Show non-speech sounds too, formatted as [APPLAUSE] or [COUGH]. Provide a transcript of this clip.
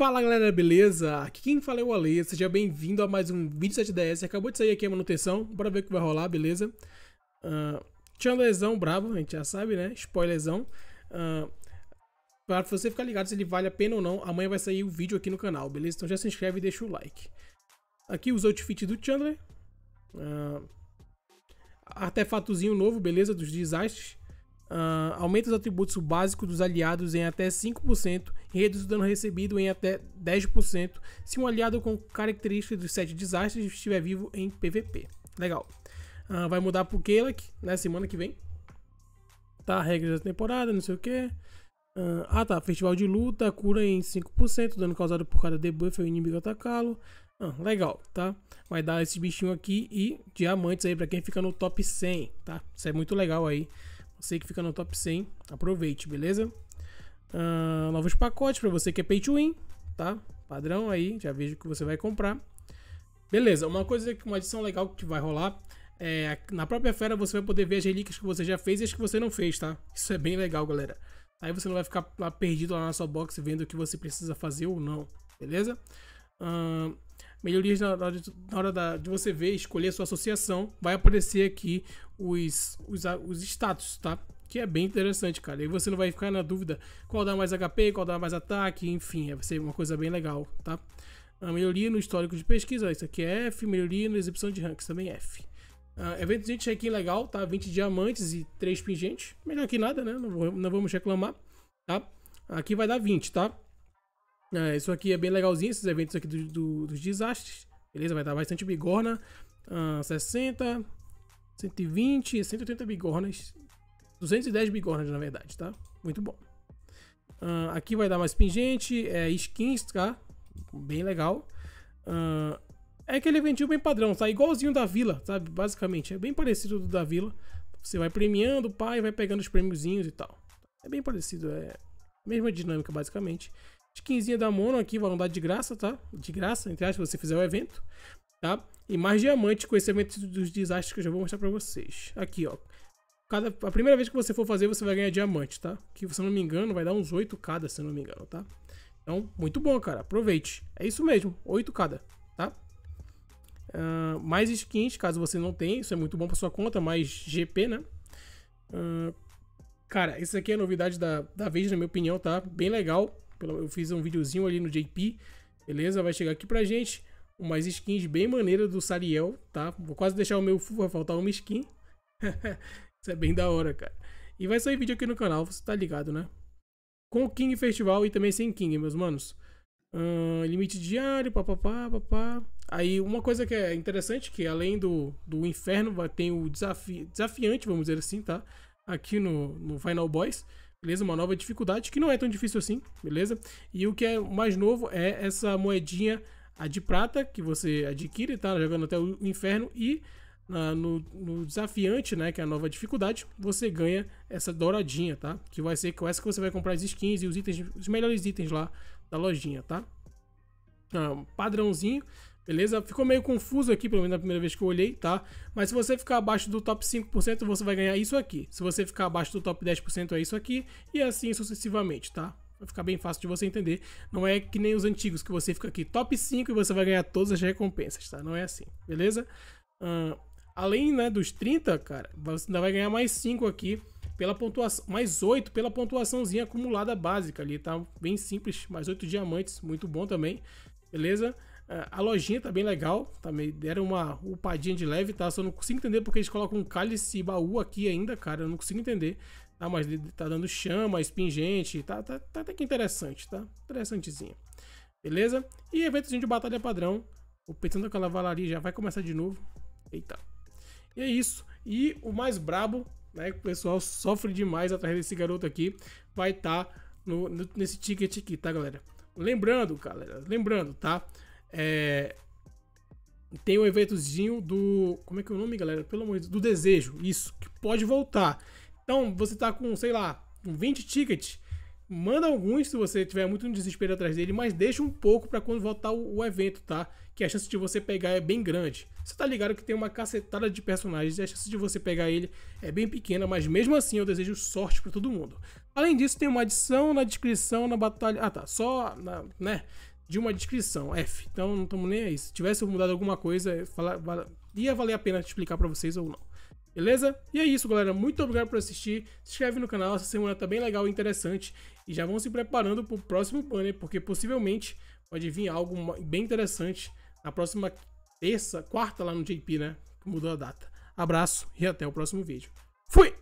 Fala galera, beleza? Aqui quem fala é o Ale, seja bem-vindo a mais um 27DS. Acabou de sair aqui a manutenção, bora ver o que vai rolar, beleza? Uh, tinha lesão bravo, a gente já sabe, né? Spoilerzão. Uh, ah, para você ficar ligado se ele vale a pena ou não, amanhã vai sair o um vídeo aqui no canal, beleza? Então já se inscreve e deixa o like. Aqui os outfits do Chandler. Uh, artefatozinho novo, beleza? Dos desastres. Uh, aumenta os atributos básicos dos aliados em até 5% e reduz o dano recebido em até 10% se um aliado com características dos 7 desastres estiver vivo em PVP. Legal. Uh, vai mudar pro Kelak na né, semana que vem. Tá, regras da temporada, não sei o que. Uh, ah, ah tá, festival de luta, cura em 5%, dano causado por cada debuff ao é inimigo atacá-lo. legal, tá? Vai dar esse bichinho aqui e diamantes aí pra quem fica no top 100, tá? Isso é muito legal aí sei que fica no top 100, aproveite, beleza? Uh, novos pacotes para você que é pay to win, tá? Padrão aí, já vejo que você vai comprar. Beleza, uma coisa, uma adição legal que vai rolar é, na própria fera você vai poder ver as relíquias que você já fez e as que você não fez, tá? Isso é bem legal, galera. Aí você não vai ficar lá perdido lá na sua box vendo o que você precisa fazer ou não, beleza? Uh, melhorias na hora, de, na hora da, de você ver, escolher a sua associação, vai aparecer aqui os, os, os status, tá? Que é bem interessante, cara. E você não vai ficar na dúvida qual dá mais HP, qual dá mais ataque, enfim, é, vai ser uma coisa bem legal, tá? A melhoria no histórico de pesquisa, isso aqui é F, melhoria na exibição de ranks, também F. Uh, evento de check legal, tá? 20 diamantes e 3 pingentes. Melhor que nada, né? Não, vou, não vamos reclamar, tá? Aqui vai dar 20, tá? É, isso aqui é bem legalzinho, esses eventos aqui do, do, dos desastres. Beleza, vai dar bastante bigorna. Uh, 60, 120, 180 bigornas. 210 bigornas, na verdade, tá? Muito bom. Uh, aqui vai dar mais pingente, é, skins, tá? Bem legal. Uh, é aquele eventinho bem padrão, tá? Igualzinho da vila, sabe? Basicamente, é bem parecido do da vila. Você vai premiando, pai, vai pegando os prêmiozinhos e tal. É bem parecido, é mesma dinâmica, basicamente skinzinha da Mono aqui vão dar de graça, tá? De graça, entre aspas, se você fizer o evento, tá? E mais diamante com esse evento dos desastres que eu já vou mostrar pra vocês. Aqui, ó. Cada, a primeira vez que você for fazer, você vai ganhar diamante, tá? Que, se eu não me engano, vai dar uns 8 cada, se eu não me engano, tá? Então, muito bom, cara. Aproveite. É isso mesmo, 8 cada, tá? Uh, mais skins, caso você não tenha. Isso é muito bom pra sua conta, mais GP, né? Uh, cara, isso aqui é novidade da, da vez, na minha opinião, tá? Bem legal. Eu fiz um videozinho ali no JP, beleza? Vai chegar aqui pra gente umas skins bem maneiras do Sariel, tá? Vou quase deixar o meu full, vai faltar uma skin. [LAUGHS] Isso é bem da hora, cara. E vai sair vídeo aqui no canal, você tá ligado, né? Com o King Festival e também sem King, meus manos. Uh, limite diário, papapá, papá. Aí uma coisa que é interessante, que além do, do inferno, tem o desafi desafiante, vamos dizer assim, tá? Aqui no, no Final Boys. Beleza? Uma nova dificuldade, que não é tão difícil assim, beleza? E o que é mais novo é essa moedinha a de prata que você adquire, tá? Jogando até o inferno e na, no, no, desafiante, né? Que é a nova dificuldade, você ganha essa douradinha, tá? Que vai ser com essa que você vai comprar as skins e os itens, os melhores itens lá da lojinha, tá? Ah, padrãozinho, Beleza? Ficou meio confuso aqui, pelo menos na primeira vez que eu olhei, tá? Mas se você ficar abaixo do top 5%, você vai ganhar isso aqui. Se você ficar abaixo do top 10%, é isso aqui. E assim sucessivamente, tá? Vai ficar bem fácil de você entender. Não é que nem os antigos, que você fica aqui top 5 e você vai ganhar todas as recompensas, tá? Não é assim, beleza? Uh, além né, dos 30, cara, você ainda vai ganhar mais 5 aqui pela pontuação, mais 8 pela pontuaçãozinha acumulada básica ali, tá? Bem simples, mais 8 diamantes, muito bom também, beleza? É, a lojinha tá bem legal, também tá deram uma upadinha de leve, tá? Só não consigo entender porque eles colocam um cálice e baú aqui ainda, cara. Eu não consigo entender. Tá, mas tá dando chama, espingente, tá, tá, tá até que interessante, tá? interessantezinha Beleza? E eventozinho de batalha padrão. O pensando aquela valaria já vai começar de novo. Eita. E é isso. E o mais brabo, né? Que o pessoal sofre demais atrás desse garoto aqui. Vai estar tá no, no, nesse ticket aqui, tá, galera? Lembrando, galera, lembrando, tá? É, tem o um eventozinho do. Como é que é o nome, galera? Pelo amor de Deus. Do desejo. Isso, que pode voltar. Então, você tá com, sei lá, com 20 tickets. Manda alguns se você tiver muito no desespero atrás dele, mas deixa um pouco para quando voltar o, o, evento, tá? Que a chance de você pegar é bem grande. Você tá ligado que tem uma cacetada de personagens e a chance de você pegar ele é bem pequena, mas mesmo assim eu desejo sorte para todo mundo. Além disso, tem uma adição na descrição, na batalha. Ah tá, só na, né? de uma descrição, F. Então não estamos nem aí. Se tivesse mudado alguma coisa, é, falar, ia valer a pena explicar para vocês ou não. Beleza? E é isso, galera. Muito obrigado por assistir. Se inscreve no canal, essa semana tá bem legal e interessante. E já vão se preparando pro próximo banner, porque possivelmente pode vir algo bem interessante na próxima terça, quarta lá no JP, né? Mudou a data. Abraço e até o próximo vídeo. Fui!